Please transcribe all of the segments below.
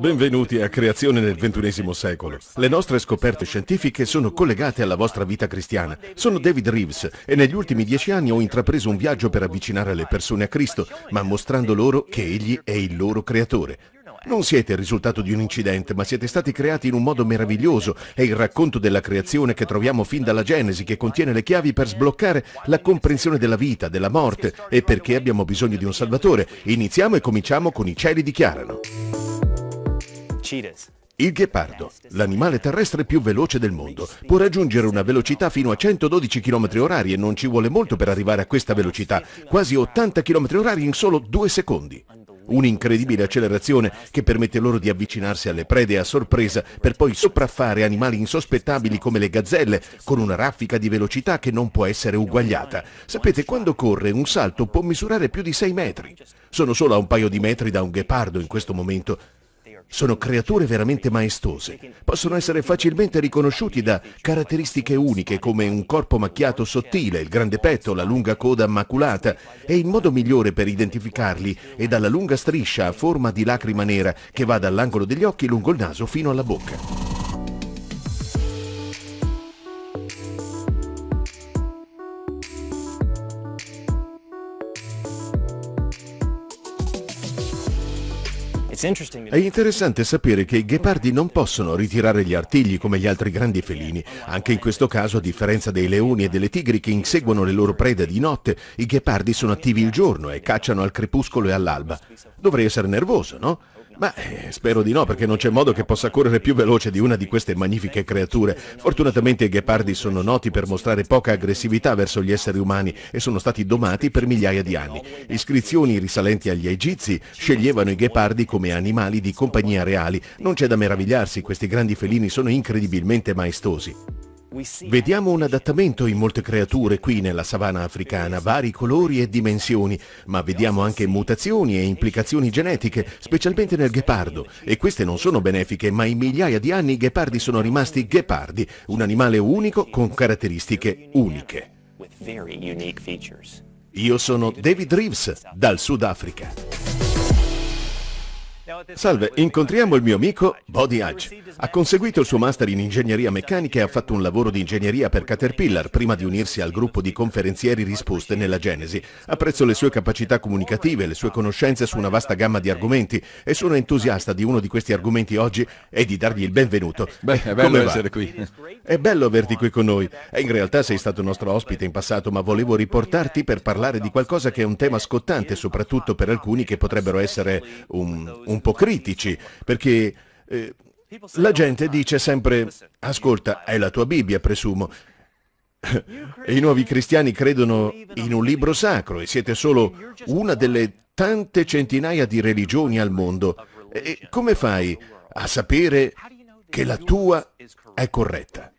Benvenuti a Creazione nel XXI secolo. Le nostre scoperte scientifiche sono collegate alla vostra vita cristiana. Sono David Reeves e negli ultimi dieci anni ho intrapreso un viaggio per avvicinare le persone a Cristo, ma mostrando loro che Egli è il loro creatore. Non siete il risultato di un incidente, ma siete stati creati in un modo meraviglioso. È il racconto della creazione che troviamo fin dalla Genesi, che contiene le chiavi per sbloccare la comprensione della vita, della morte e perché abbiamo bisogno di un Salvatore. Iniziamo e cominciamo con i cieli dichiarano. Il ghepardo, l'animale terrestre più veloce del mondo, può raggiungere una velocità fino a 112 km h e non ci vuole molto per arrivare a questa velocità, quasi 80 km h in solo due secondi. Un'incredibile accelerazione che permette loro di avvicinarsi alle prede a sorpresa per poi sopraffare animali insospettabili come le gazzelle con una raffica di velocità che non può essere uguagliata. Sapete, quando corre un salto può misurare più di 6 metri. Sono solo a un paio di metri da un ghepardo in questo momento sono creature veramente maestose. Possono essere facilmente riconosciuti da caratteristiche uniche come un corpo macchiato sottile, il grande petto, la lunga coda maculata e il modo migliore per identificarli è dalla lunga striscia a forma di lacrima nera che va dall'angolo degli occhi lungo il naso fino alla bocca. È interessante sapere che i ghepardi non possono ritirare gli artigli come gli altri grandi felini. Anche in questo caso, a differenza dei leoni e delle tigri che inseguono le loro prede di notte, i ghepardi sono attivi il giorno e cacciano al crepuscolo e all'alba. Dovrei essere nervoso, no? Ma eh, spero di no, perché non c'è modo che possa correre più veloce di una di queste magnifiche creature. Fortunatamente i ghepardi sono noti per mostrare poca aggressività verso gli esseri umani e sono stati domati per migliaia di anni. Iscrizioni risalenti agli egizi sceglievano i ghepardi come animali di compagnia reali. Non c'è da meravigliarsi, questi grandi felini sono incredibilmente maestosi. Vediamo un adattamento in molte creature qui nella savana africana, vari colori e dimensioni, ma vediamo anche mutazioni e implicazioni genetiche, specialmente nel ghepardo. E queste non sono benefiche, ma in migliaia di anni i ghepardi sono rimasti ghepardi, un animale unico con caratteristiche uniche. Io sono David Reeves, dal Sudafrica. Salve, incontriamo il mio amico Body Hatch. Ha conseguito il suo master in ingegneria meccanica e ha fatto un lavoro di ingegneria per Caterpillar prima di unirsi al gruppo di conferenzieri risposte nella Genesi. Apprezzo le sue capacità comunicative, le sue conoscenze su una vasta gamma di argomenti e sono entusiasta di uno di questi argomenti oggi e di dargli il benvenuto. Beh, è bello essere qui. È bello averti qui con noi. E eh, in realtà sei stato nostro ospite in passato, ma volevo riportarti per parlare di qualcosa che è un tema scottante, soprattutto per alcuni che potrebbero essere un, un po' po' critici, perché eh, la gente dice sempre, ascolta, è la tua Bibbia, presumo. E I nuovi cristiani credono in un libro sacro e siete solo una delle tante centinaia di religioni al mondo. E come fai a sapere che la tua è corretta?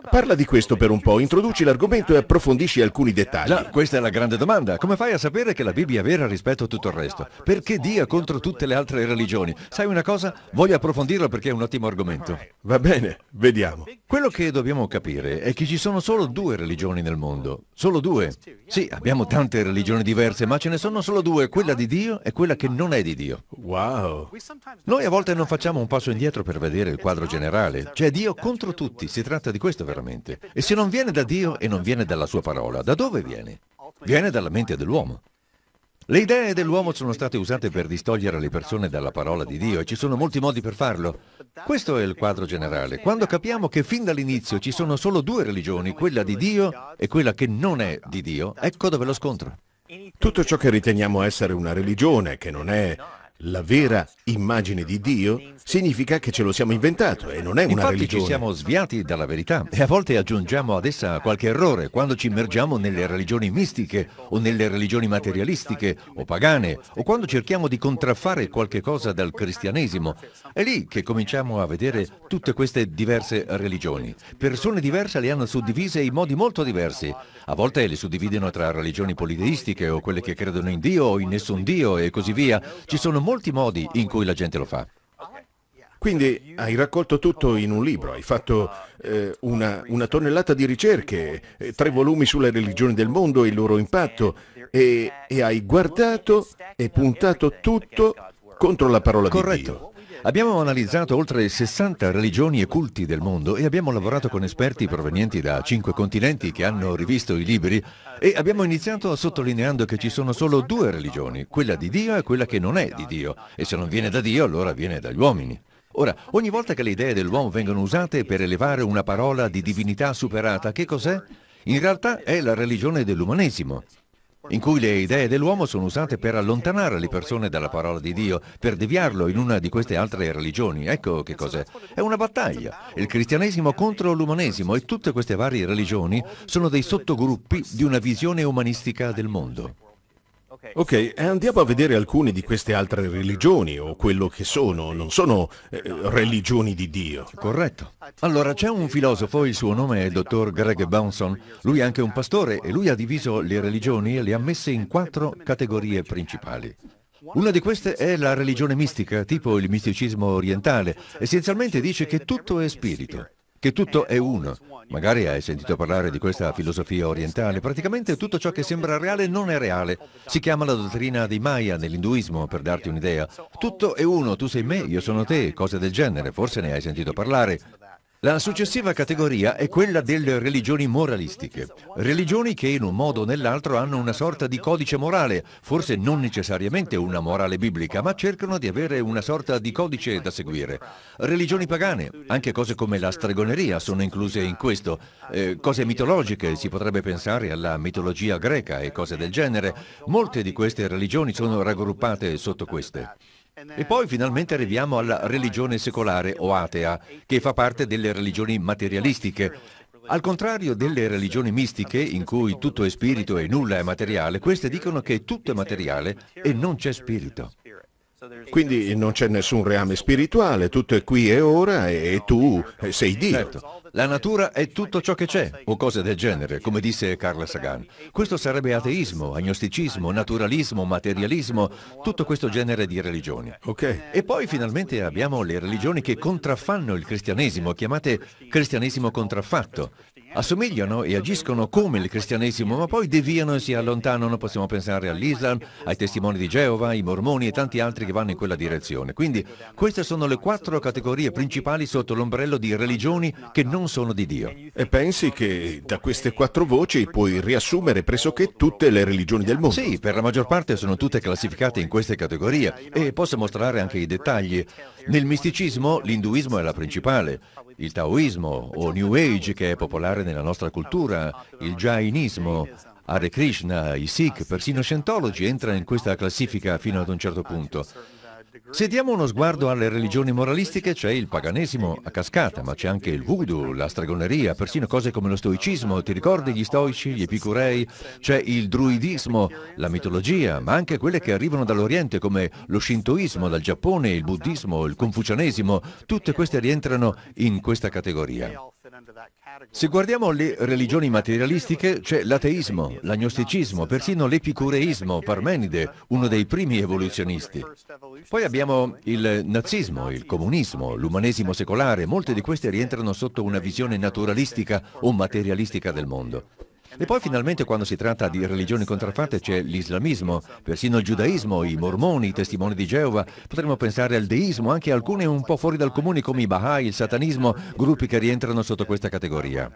Ecco, Parla di questo per un po', introduci l'argomento e approfondisci alcuni eh, dettagli. Già, questa è la grande domanda. Come fai a sapere che la Bibbia è vera rispetto a tutto il resto? Perché dia contro tutte le altre religioni? Sai una cosa? Voglio approfondirlo perché è un ottimo argomento. Va bene, vediamo. Quello che dobbiamo capire è che ci sono solo due religioni nel mondo. Solo due. Sì, abbiamo tante religioni diverse, ma ce ne sono solo due, quella di Dio e quella che non è di Dio. Wow. Noi a volte non facciamo un passo indietro per vedere il quadro generale. C'è Dio contro tutti, si tratta di questo, veramente. E se non viene da Dio e non viene dalla sua parola, da dove viene? Viene dalla mente dell'uomo. Le idee dell'uomo sono state usate per distogliere le persone dalla parola di Dio e ci sono molti modi per farlo. Questo è il quadro generale. Quando capiamo che fin dall'inizio ci sono solo due religioni, quella di Dio e quella che non è di Dio, ecco dove lo scontro. Tutto ciò che riteniamo essere una religione, che non è, la vera immagine di Dio, significa che ce lo siamo inventato e non è una Infatti religione. ci siamo sviati dalla verità e a volte aggiungiamo ad essa qualche errore quando ci immergiamo nelle religioni mistiche o nelle religioni materialistiche o pagane o quando cerchiamo di contraffare qualche cosa dal cristianesimo. È lì che cominciamo a vedere tutte queste diverse religioni. Persone diverse le hanno suddivise in modi molto diversi. A volte le suddividono tra religioni politeistiche o quelle che credono in Dio o in nessun Dio e così via. Ci sono molti modi in cui la gente lo fa. Quindi hai raccolto tutto in un libro, hai fatto eh, una, una, tonnellata di ricerche, eh, tre volumi sulle religioni del mondo e il loro impatto e, e hai guardato e puntato tutto contro la parola Corretto. di Dio. Abbiamo analizzato oltre 60 religioni e culti del mondo e abbiamo lavorato con esperti provenienti da cinque continenti che hanno rivisto i libri e abbiamo iniziato sottolineando che ci sono solo due religioni, quella di Dio e quella che non è di Dio. E se non viene da Dio, allora viene dagli uomini. Ora, ogni volta che le idee dell'uomo vengono usate per elevare una parola di divinità superata, che cos'è? In realtà è la religione dell'umanesimo in cui le idee dell'uomo sono usate per allontanare le persone dalla parola di Dio, per deviarlo in una di queste altre religioni. Ecco che cos'è. È una battaglia. Il cristianesimo contro l'umanesimo e tutte queste varie religioni sono dei sottogruppi di una visione umanistica del mondo. Ok, andiamo a vedere alcune di queste altre religioni, o quello che sono, non sono eh, religioni di Dio. Corretto. Allora, c'è un filosofo, il suo nome è il dottor Greg Bounson, lui è anche un pastore e lui ha diviso le religioni e le ha messe in quattro categorie principali. Una di queste è la religione mistica, tipo il misticismo orientale. Essenzialmente dice che tutto è spirito che tutto è uno. Magari hai sentito parlare di questa filosofia orientale. Praticamente tutto ciò che sembra reale non è reale. Si chiama la dottrina dei Maya nell'induismo, per darti un'idea. Tutto è uno, tu sei me, io sono te, cose del genere, forse ne hai sentito parlare. La successiva categoria è quella delle religioni moralistiche, religioni che in un modo o nell'altro hanno una sorta di codice morale, forse non necessariamente una morale biblica, ma cercano di avere una sorta di codice da seguire. Religioni pagane, anche cose come la stregoneria sono incluse in questo, eh, cose mitologiche, si potrebbe pensare alla mitologia greca e cose del genere, molte di queste religioni sono raggruppate sotto queste. E poi finalmente arriviamo alla religione secolare o atea, che fa parte delle religioni materialistiche. Al contrario delle religioni mistiche, in cui tutto è spirito e nulla è materiale, queste dicono che tutto è materiale e non c'è spirito. Quindi non c'è nessun reame spirituale, tutto è qui e ora e tu sei Dio. Certo. La natura è tutto ciò che c'è, o cose del genere, come disse Carla Sagan. Questo sarebbe ateismo, agnosticismo, naturalismo, materialismo, tutto questo genere di religioni. Okay. E poi finalmente abbiamo le religioni che contraffanno il cristianesimo, chiamate cristianesimo contraffatto, assomigliano e agiscono come il cristianesimo, ma poi deviano e si allontanano. Possiamo pensare all'Islam, ai testimoni di Geova, ai mormoni e tanti altri che vanno in quella direzione. Quindi queste sono le quattro categorie principali sotto l'ombrello di religioni che non sono di Dio. E pensi che da queste quattro voci puoi riassumere pressoché tutte le religioni del mondo? Sì, per la maggior parte sono tutte classificate in queste categorie e posso mostrare anche i dettagli. Nel misticismo l'induismo è la principale, il taoismo o New Age che è popolare nella nostra cultura, il jainismo, Hare Krishna, i Sikh, persino Scientology entra in questa classifica fino ad un certo punto. Se diamo uno sguardo alle religioni moralistiche c'è il paganesimo a cascata, ma c'è anche il voodoo, la stregoneria, persino cose come lo stoicismo, ti ricordi gli stoici, gli epicurei? C'è il druidismo, la mitologia, ma anche quelle che arrivano dall'Oriente come lo shintoismo, dal Giappone, il buddismo, il confucianesimo, tutte queste rientrano in questa categoria. Se guardiamo le religioni materialistiche, c'è l'ateismo, l'agnosticismo, persino l'epicureismo, Parmenide, uno dei primi evoluzionisti. Poi abbiamo il nazismo, il comunismo, l'umanesimo secolare, molte di queste rientrano sotto una visione naturalistica o materialistica del mondo. E poi finalmente quando si tratta di religioni contraffatte c'è l'islamismo, persino il giudaismo, i mormoni, i testimoni di Geova, potremmo pensare al deismo, anche alcuni un po' fuori dal comune come i Baha'i, il satanismo, gruppi che rientrano sotto questa categoria.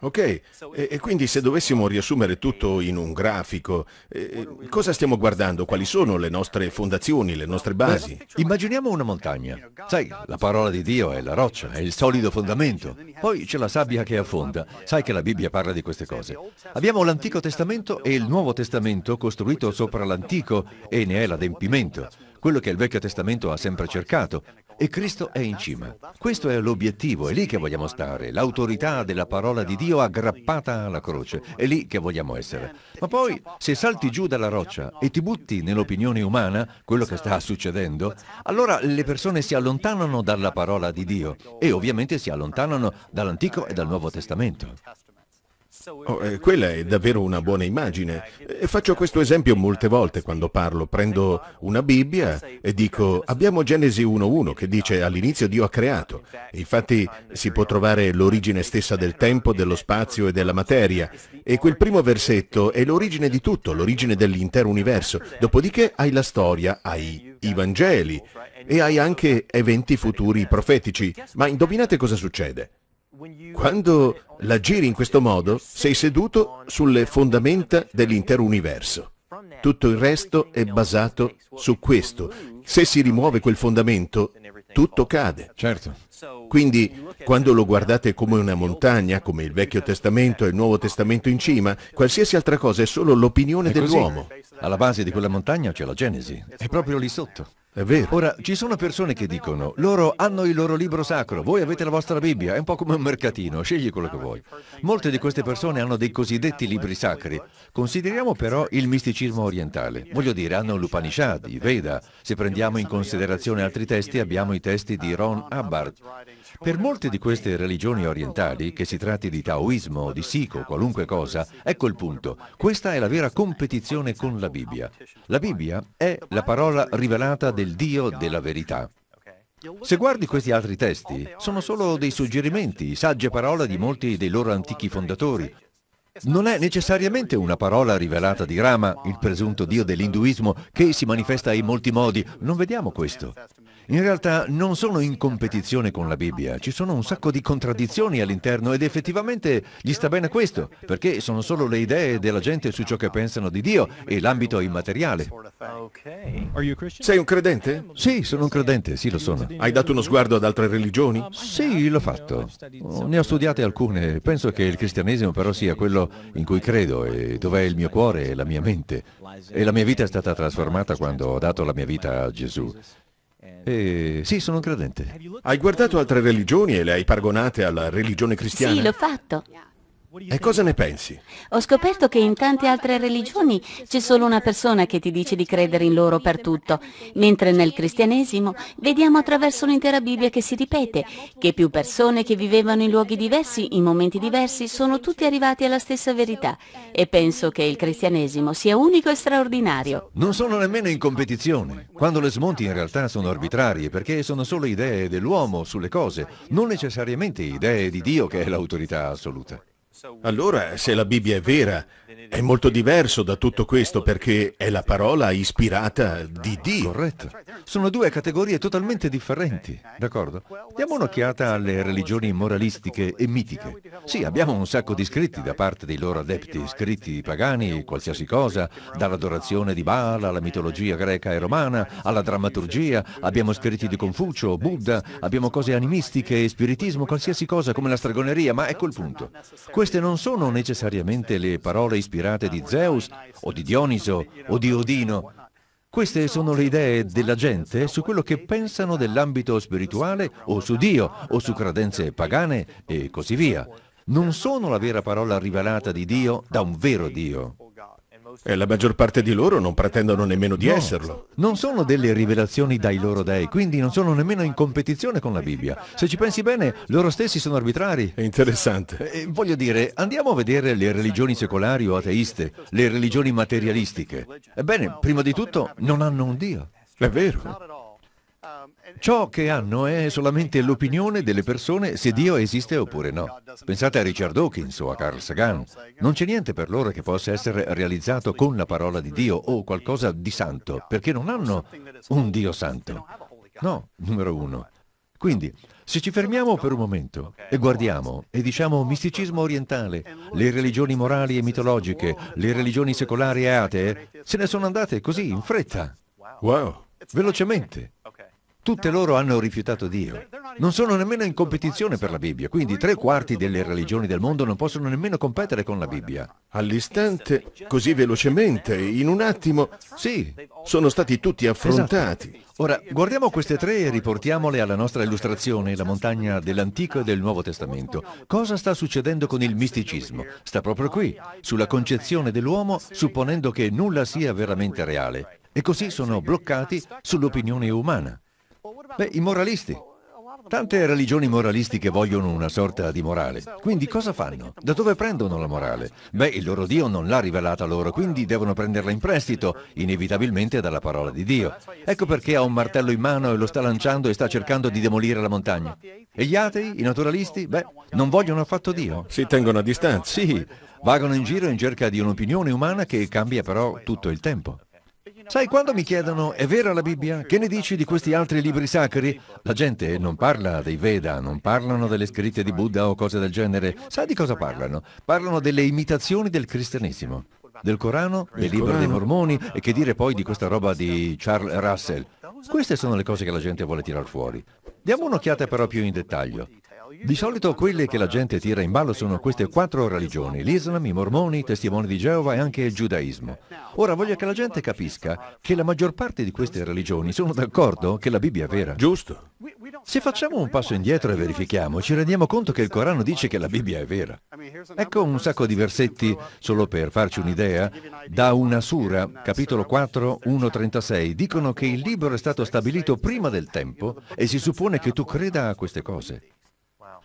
Ok, e, e quindi se dovessimo riassumere tutto in un grafico, eh, eh cosa stiamo guardando? Quali sono le nostre fondazioni, le nostre basi? immaginiamo una montagna. Sai, la parola di Dio è la roccia, è il solido fondamento. Poi c'è la sabbia che affonda. Sai che la Bibbia parla di queste cose. Abbiamo l'Antico Testamento e il Nuovo Testamento costruito sopra l'Antico e ne è l'adempimento quello che il Vecchio Testamento ha sempre cercato, e Cristo è in cima. Questo è l'obiettivo, è lì che vogliamo stare, l'autorità della parola di Dio aggrappata alla croce, è lì che vogliamo essere. Ma poi, se salti giù dalla roccia e ti butti nell'opinione umana, quello che sta succedendo, allora le persone si allontanano dalla parola di Dio e ovviamente si allontanano dall'Antico e dal Nuovo Testamento. Oh, eh, quella è davvero una buona immagine. Eh, faccio questo esempio molte volte quando parlo. Prendo una Bibbia e dico abbiamo Genesi 1.1 che dice all'inizio Dio ha creato. Infatti si può trovare l'origine stessa del tempo, dello spazio e della materia. E quel primo versetto è l'origine di tutto, l'origine dell'intero universo. Dopodiché hai la storia, hai i Vangeli e hai anche eventi futuri profetici. Ma indovinate cosa succede? Quando la giri in questo modo, sei seduto sulle fondamenta dell'intero universo. Tutto il resto è basato su questo. Se si rimuove quel fondamento, tutto cade. Certo. Quindi, quando lo guardate come una montagna, come il Vecchio Testamento e il Nuovo Testamento in cima, qualsiasi altra cosa è solo l'opinione dell'uomo. Alla base di quella montagna c'è la Genesi. È proprio lì sotto. È vero. Ora, ci sono persone che dicono, loro hanno il loro libro sacro, voi avete la vostra Bibbia, è un po' come un mercatino, scegli quello che vuoi. Molte di queste persone hanno dei cosiddetti libri sacri. Consideriamo però il misticismo orientale. Voglio dire, hanno l'Upanishad, i Veda. Se prendiamo in considerazione altri testi, abbiamo i testi di Ron Hubbard. Per molte di queste religioni orientali, che si tratti di taoismo o di sikh o qualunque cosa, ecco il punto. Questa è la vera competizione con la Bibbia. La Bibbia è la parola rivelata del Dio della verità. Se guardi questi altri testi, sono solo dei suggerimenti, sagge parole di molti dei loro antichi fondatori. Non è necessariamente una parola rivelata di Rama, il presunto dio dell'induismo, che si manifesta in molti modi. Non vediamo questo in realtà non sono in competizione con la Bibbia, ci sono un sacco di contraddizioni all'interno ed effettivamente gli sta bene questo, perché sono solo le idee della gente su ciò che pensano di Dio e l'ambito immateriale. Sei un credente? Sì, sono un credente, sì lo sono. Hai dato uno sguardo ad altre religioni? Sì, l'ho fatto. Ne ho studiate alcune. Penso che il cristianesimo però sia quello in cui credo e dov'è il mio cuore e la mia mente. E la mia vita è stata trasformata quando ho dato la mia vita a Gesù. E... Sì, sono un credente. Hai guardato altre religioni e le hai paragonate alla religione cristiana? Sì, l'ho fatto. E cosa ne pensi? Ho scoperto che in tante altre religioni c'è solo una persona che ti dice di credere in loro per tutto, mentre nel cristianesimo vediamo attraverso l'intera Bibbia che si ripete che più persone che vivevano in luoghi diversi, in momenti diversi, sono tutti arrivati alla stessa verità e penso che il cristianesimo sia unico e straordinario. Non sono nemmeno in competizione. Quando le smonti in realtà sono arbitrarie perché sono solo idee dell'uomo sulle cose, non necessariamente idee di Dio che è l'autorità assoluta. Allora, se la Bibbia è vera, è molto diverso da tutto questo perché è la parola ispirata di Dio. Corretto. Sono due categorie totalmente differenti, d'accordo? Diamo un'occhiata alle religioni moralistiche e mitiche. Sì, abbiamo un sacco di scritti da parte dei loro adepti, scritti pagani, qualsiasi cosa, dall'adorazione di Baala alla mitologia greca e romana, alla drammaturgia, abbiamo scritti di Confucio, Buddha, abbiamo cose animistiche e spiritismo, qualsiasi cosa come la stregoneria, ma ecco il punto. Questo queste non sono necessariamente le parole ispirate di Zeus o di Dioniso o di Odino. Queste sono le idee della gente su quello che pensano dell'ambito spirituale o su Dio o su credenze pagane e così via. Non sono la vera parola rivelata di Dio da un vero Dio. E la maggior parte di loro non pretendono nemmeno di no, esserlo. Non sono delle rivelazioni dai loro dei, quindi non sono nemmeno in competizione con la Bibbia. Se ci pensi bene, loro stessi sono arbitrari. È interessante. Eh, eh, voglio dire, andiamo a vedere le religioni secolari o ateiste, le religioni materialistiche. Ebbene, prima di tutto, non hanno un Dio. È vero. Ciò che hanno è solamente l'opinione delle persone se Dio esiste oppure no. Pensate a Richard Dawkins o a Carl Sagan. Non c'è niente per loro che possa essere realizzato con la parola di Dio o qualcosa di santo, perché non hanno un Dio santo. No, numero uno. Quindi, se ci fermiamo per un momento e guardiamo e diciamo misticismo orientale, le religioni morali e mitologiche, le religioni secolari e atee, se ne sono andate così, in fretta. Wow, velocemente. Tutte loro hanno rifiutato Dio. Non sono nemmeno in competizione per la Bibbia, quindi tre quarti delle religioni del mondo non possono nemmeno competere con la Bibbia. All'istante, così velocemente, in un attimo, sì, sono stati tutti affrontati. Esatto. Ora, guardiamo queste tre e riportiamole alla nostra illustrazione, la montagna dell'Antico e del Nuovo Testamento. Cosa sta succedendo con il misticismo? Sta proprio qui, sulla concezione dell'uomo, supponendo che nulla sia veramente reale. E così sono bloccati sull'opinione umana. Beh, i moralisti. Tante religioni moralistiche vogliono una sorta di morale. Quindi cosa fanno? Da dove prendono la morale? Beh, il loro Dio non l'ha rivelata loro, quindi devono prenderla in prestito, inevitabilmente dalla parola di Dio. Ecco perché ha un martello in mano e lo sta lanciando e sta cercando di demolire la montagna. E gli atei, i naturalisti, beh, non vogliono affatto Dio. Si tengono a distanza. Sì, vagano in giro in cerca di un'opinione umana che cambia però tutto il tempo. Sai, quando mi chiedono è vera la Bibbia? Che ne dici di questi altri libri sacri? La gente non parla dei Veda, non parlano delle scritte di Buddha o cose del genere. Sai di cosa parlano? Parlano delle imitazioni del cristianesimo, del Corano, del libro dei mormoni e che dire poi di questa roba di Charles Russell. Queste sono le cose che la gente vuole tirar fuori. Diamo un'occhiata però più in dettaglio. Di solito quelle che la gente tira in ballo sono queste quattro religioni, l'Islam, i mormoni, i testimoni di Geova e anche il giudaismo. Ora voglio che la gente capisca che la maggior parte di queste religioni sono d'accordo che la Bibbia è vera. Giusto. Se facciamo un passo indietro e verifichiamo, ci rendiamo conto che il Corano dice che la Bibbia è vera. Ecco un sacco di versetti, solo per farci un'idea, da una sura, capitolo 4, 1.36, dicono che il libro è stato stabilito prima del tempo e si suppone che tu creda a queste cose.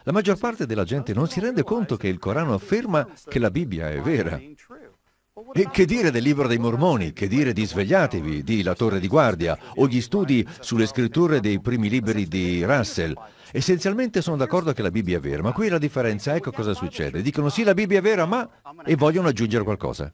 La maggior parte della gente non si rende conto che il Corano afferma che la Bibbia è vera. E che dire del libro dei mormoni, che dire di Svegliatevi, di La Torre di Guardia, o gli studi sulle scritture dei primi libri di Russell, Essenzialmente sono d'accordo che la Bibbia è vera, ma qui la differenza, ecco cosa succede. Dicono sì la Bibbia è vera, ma... e vogliono aggiungere qualcosa.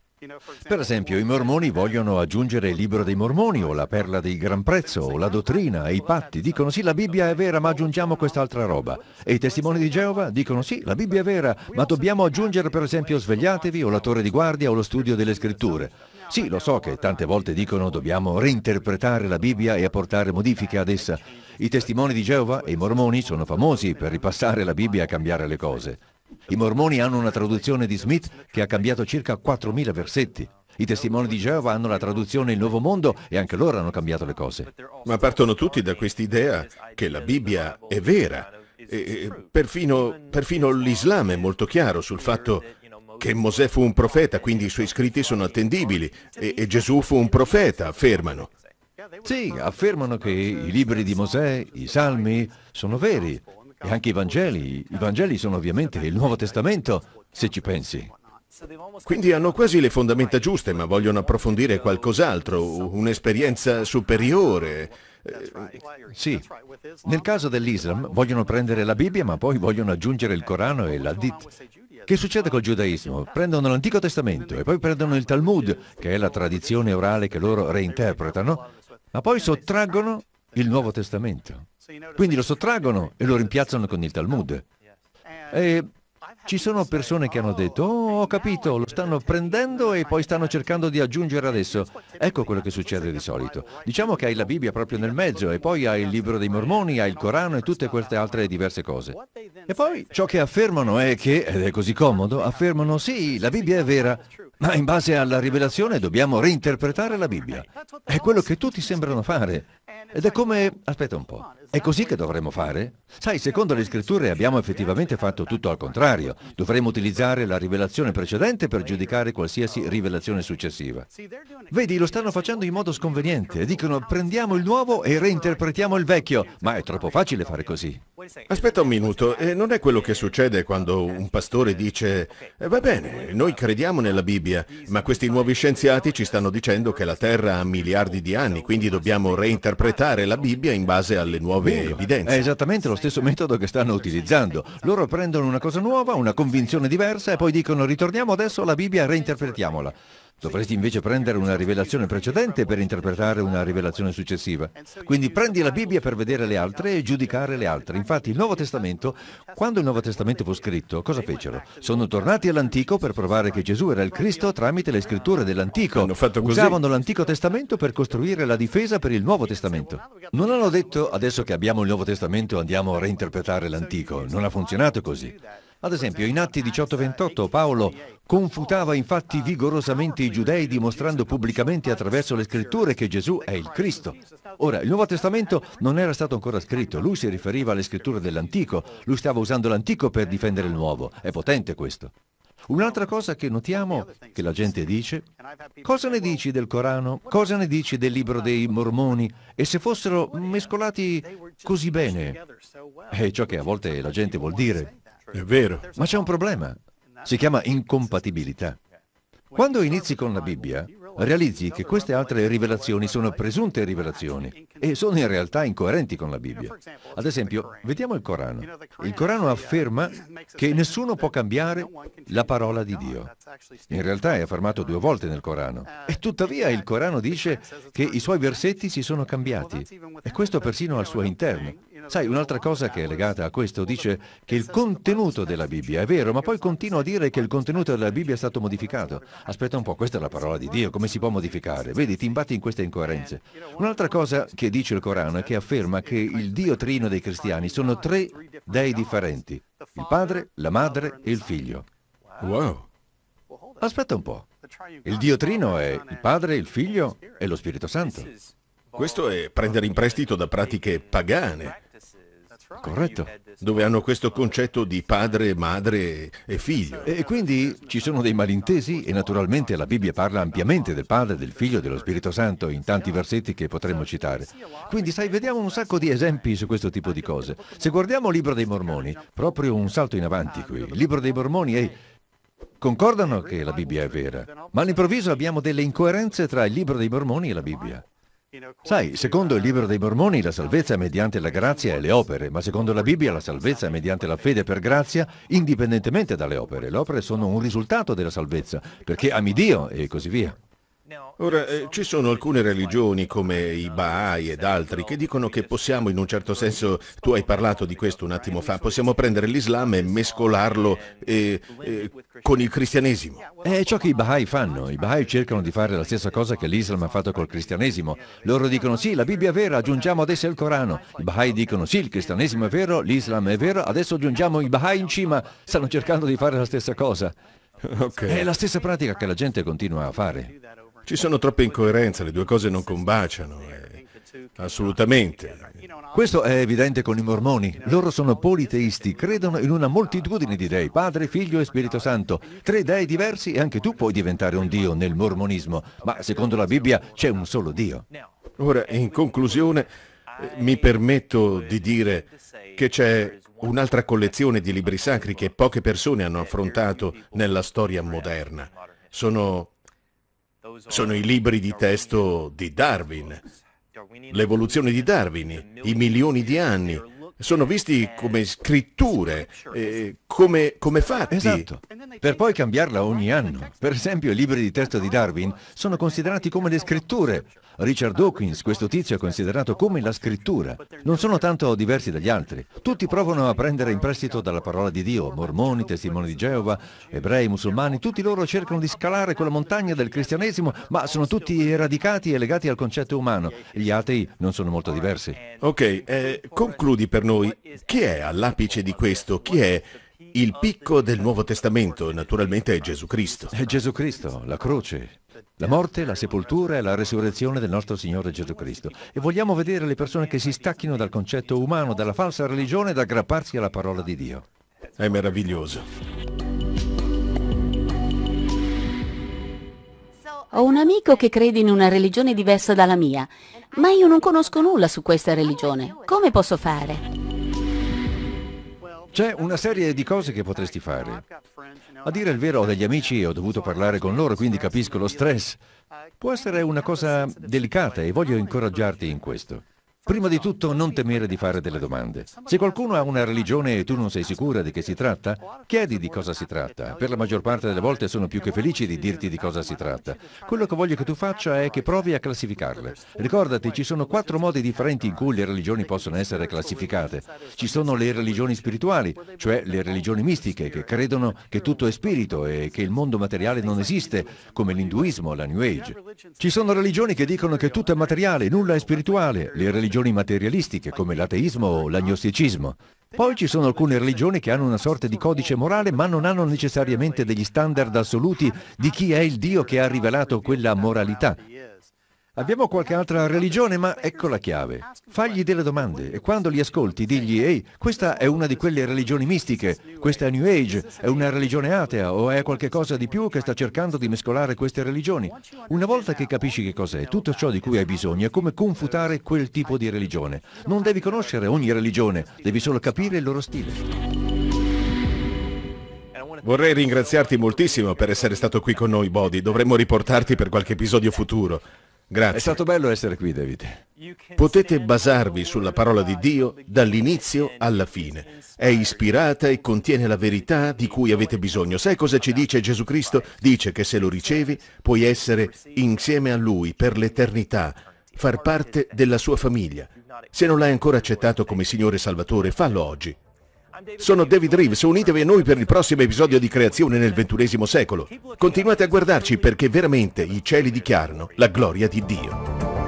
Per esempio, i mormoni vogliono aggiungere il libro dei mormoni o la perla di gran prezzo o la dottrina i patti. Dicono sì, la Bibbia è vera, ma aggiungiamo quest'altra roba. E i testimoni di Geova dicono sì, la Bibbia è vera, ma dobbiamo aggiungere per esempio svegliatevi o la torre di guardia o lo studio delle scritture. Sì, lo so che tante volte dicono dobbiamo reinterpretare la Bibbia e apportare modifiche ad essa. I testimoni di Geova e i mormoni sono famosi per ripassare la Bibbia e cambiare le cose. I mormoni hanno una traduzione di Smith che ha cambiato circa 4.000 versetti. I testimoni di Geova hanno la traduzione Il Nuovo Mondo e anche loro hanno cambiato le cose. Ma partono tutti da quest'idea che la Bibbia è vera. E perfino, perfino l'Islam è molto chiaro sul fatto che che Mosè fu un profeta, quindi i suoi scritti sono attendibili, e, e Gesù fu un profeta, affermano. Sì, affermano che i libri di Mosè, i salmi, sono veri, e anche i Vangeli. I Vangeli sono ovviamente il Nuovo Testamento, se ci pensi. Quindi hanno quasi le fondamenta giuste, ma vogliono approfondire qualcos'altro, un'esperienza superiore. Sì, nel caso dell'Islam vogliono prendere la Bibbia ma poi vogliono aggiungere il Corano e l'Hadith. Che succede col giudaismo? Prendono l'Antico Testamento e poi prendono il Talmud, che è la tradizione orale che loro reinterpretano, ma poi sottraggono il Nuovo Testamento. Quindi lo sottraggono e lo rimpiazzano con il Talmud. E ci sono persone che hanno detto, oh ho capito, lo stanno prendendo e poi stanno cercando di aggiungere adesso. Ecco quello che succede di solito. Diciamo che hai la Bibbia proprio nel mezzo e poi hai il libro dei mormoni, hai il Corano e tutte queste altre diverse cose. E poi ciò che affermano è che, ed è così comodo, affermano sì, la Bibbia è vera, ma in base alla rivelazione dobbiamo reinterpretare la Bibbia. È quello che tutti sembrano fare. Ed è come... aspetta un po'. È così che dovremmo fare? Sai, secondo le scritture abbiamo effettivamente fatto tutto al contrario. Dovremmo utilizzare la rivelazione precedente per giudicare qualsiasi rivelazione successiva. Vedi, lo stanno facendo in modo sconveniente. Dicono prendiamo il nuovo e reinterpretiamo il vecchio. Ma è troppo facile fare così. Aspetta un minuto, eh, non è quello che succede quando un pastore dice eh, va bene, noi crediamo nella Bibbia, ma questi nuovi scienziati ci stanno dicendo che la Terra ha miliardi di anni, quindi dobbiamo reinterpretare la Bibbia in base alle nuove evidenze. È esattamente lo stesso metodo che stanno utilizzando. Loro prendono una cosa nuova, una convinzione diversa e poi dicono ritorniamo adesso alla Bibbia, e reinterpretiamola. Dovresti invece prendere una rivelazione precedente per interpretare una rivelazione successiva. Quindi prendi la Bibbia per vedere le altre e giudicare le altre. Infatti il Nuovo Testamento, quando il Nuovo Testamento fu scritto, cosa fecero? Sono tornati all'Antico per provare che Gesù era il Cristo tramite le scritture dell'Antico. Usavano l'Antico Testamento per costruire la difesa per il Nuovo Testamento. Non hanno detto adesso che abbiamo il Nuovo Testamento andiamo a reinterpretare l'Antico. Non ha funzionato così. Ad esempio, in Atti 18-28 Paolo confutava infatti vigorosamente i giudei dimostrando pubblicamente attraverso le scritture che Gesù è il Cristo. Ora, il Nuovo Testamento non era stato ancora scritto, lui si riferiva alle scritture dell'Antico, lui stava usando l'Antico per difendere il Nuovo, è potente questo. Un'altra cosa che notiamo, che la gente dice, cosa ne dici del Corano? Cosa ne dici del libro dei mormoni? E se fossero mescolati così bene? È ciò che a volte la gente vuol dire. È vero, ma c'è un problema. Si chiama incompatibilità. Quando inizi con la Bibbia, realizzi che queste altre rivelazioni sono presunte rivelazioni e sono in realtà incoerenti con la Bibbia. Ad esempio, vediamo il Corano. Il Corano afferma che nessuno può cambiare la parola di Dio. In realtà è affermato due volte nel Corano. E tuttavia il Corano dice che i suoi versetti si sono cambiati, e questo persino al suo interno. Sai, un'altra cosa che è legata a questo dice che il contenuto della Bibbia è vero, ma poi continua a dire che il contenuto della Bibbia è stato modificato. Aspetta un po', questa è la parola di Dio, come si può modificare? Vedi, ti imbatti in queste incoerenze. Un'altra cosa che dice il Corano è che afferma che il Dio trino dei cristiani sono tre dei differenti, il padre, la madre e il figlio. Wow! Aspetta un po'. Il Dio Trino è il Padre, il Figlio e lo Spirito Santo. Questo è prendere in prestito da pratiche pagane. Corretto. Dove hanno questo concetto di padre, madre e figlio. E quindi ci sono dei malintesi e naturalmente la Bibbia parla ampiamente del Padre, del Figlio e dello Spirito Santo in tanti versetti che potremmo citare. Quindi, sai, vediamo un sacco di esempi su questo tipo di cose. Se guardiamo il Libro dei Mormoni, proprio un salto in avanti qui. Il Libro dei Mormoni è concordano che la Bibbia è vera, ma all'improvviso abbiamo delle incoerenze tra il libro dei Mormoni e la Bibbia. Sai, secondo il libro dei Mormoni la salvezza è mediante la grazia e le opere, ma secondo la Bibbia la salvezza è mediante la fede per grazia, indipendentemente dalle opere. Le opere sono un risultato della salvezza, perché ami Dio e così via. Ora, eh, ci sono alcune religioni come i Baha'i ed altri che dicono che possiamo, in un certo senso, tu hai parlato di questo un attimo fa, possiamo prendere l'Islam e mescolarlo eh, eh, con il cristianesimo. È ciò che i Baha'i fanno. I Baha'i cercano di fare la stessa cosa che l'Islam ha fatto col cristianesimo. Loro dicono sì, la Bibbia è vera, aggiungiamo adesso il Corano. I Baha'i dicono sì, il cristianesimo è vero, l'Islam è vero, adesso aggiungiamo i Baha'i in cima. Stanno cercando di fare la stessa cosa. Okay. È la stessa pratica che la gente continua a fare. Ci sono troppe incoerenze, le due cose non combaciano. Eh. Assolutamente. Questo è evidente con i mormoni. Loro sono politeisti, credono in una moltitudine di dei, Padre, Figlio e Spirito Santo. Tre dei diversi e anche tu puoi diventare un Dio nel mormonismo, ma secondo la Bibbia c'è un solo Dio. Ora, in conclusione, eh, mi permetto di dire che c'è un'altra collezione di libri sacri che poche persone hanno affrontato nella storia moderna. Sono sono i libri di testo di Darwin, l'evoluzione di Darwin, i milioni di anni. Sono visti come scritture, eh, come, come fatti. Esatto, per poi cambiarla ogni anno. Per esempio i libri di testo di Darwin sono considerati come le scritture. Richard Dawkins, questo tizio, è considerato come la scrittura. Non sono tanto diversi dagli altri. Tutti provano a prendere in prestito dalla parola di Dio, mormoni, testimoni di Geova, ebrei, musulmani, tutti loro cercano di scalare quella montagna del cristianesimo, ma sono tutti radicati e legati al concetto umano. Gli atei non sono molto diversi. Ok, eh, concludi per noi. Chi è all'apice di questo? Chi è? Il picco del Nuovo Testamento, naturalmente, è Gesù Cristo. È Gesù Cristo, la croce la morte, la sepoltura e la resurrezione del nostro Signore Gesù Cristo. E vogliamo vedere le persone che si stacchino dal concetto umano, dalla falsa religione ed aggrapparsi alla parola di Dio. È meraviglioso. Ho un amico che crede in una religione diversa dalla mia, ma io non conosco nulla su questa religione. Come posso fare? C'è una serie di cose che potresti fare. A dire il vero ho degli amici e ho dovuto parlare con loro, quindi capisco lo stress. Può essere una cosa delicata e voglio incoraggiarti in questo. Prima di tutto non temere di fare delle domande. Se qualcuno ha una religione e tu non sei sicura di che si tratta, chiedi di cosa si tratta. Per la maggior parte delle volte sono più che felici di dirti di cosa si tratta. Quello che voglio che tu faccia è che provi a classificarle. Ricordati, ci sono quattro modi differenti in cui le religioni possono essere classificate. Ci sono le religioni spirituali, cioè le religioni mistiche, che credono che tutto è spirito e che il mondo materiale non esiste, come l'induismo, la New Age. Ci sono religioni che dicono che tutto è materiale, nulla è spirituale. Le religioni religioni materialistiche come l'ateismo o l'agnosticismo. Poi ci sono alcune religioni che hanno una sorta di codice morale ma non hanno necessariamente degli standard assoluti di chi è il Dio che ha rivelato quella moralità. Abbiamo qualche altra religione, ma ecco la chiave. Fagli delle domande e quando li ascolti digli, ehi, questa è una di quelle religioni mistiche, questa è New Age, è una religione atea o è qualcosa di più che sta cercando di mescolare queste religioni. Una volta che capisci che cos'è, tutto ciò di cui hai bisogno è come confutare quel tipo di religione. Non devi conoscere ogni religione, devi solo capire il loro stile. Vorrei ringraziarti moltissimo per essere stato qui con noi, Body. Dovremmo riportarti per qualche episodio futuro. Grazie. È stato bello essere qui, David. Potete basarvi sulla parola di Dio dall'inizio alla fine. È ispirata e contiene la verità di cui avete bisogno. Sai cosa ci dice Gesù Cristo? Dice che se lo ricevi puoi essere insieme a Lui per l'eternità, far parte della sua famiglia. Se non l'hai ancora accettato come Signore Salvatore, fallo oggi. Sono David Reeves, unitevi a noi per il prossimo episodio di Creazione nel XXI secolo. Continuate a guardarci perché veramente i cieli dichiarano la gloria di Dio.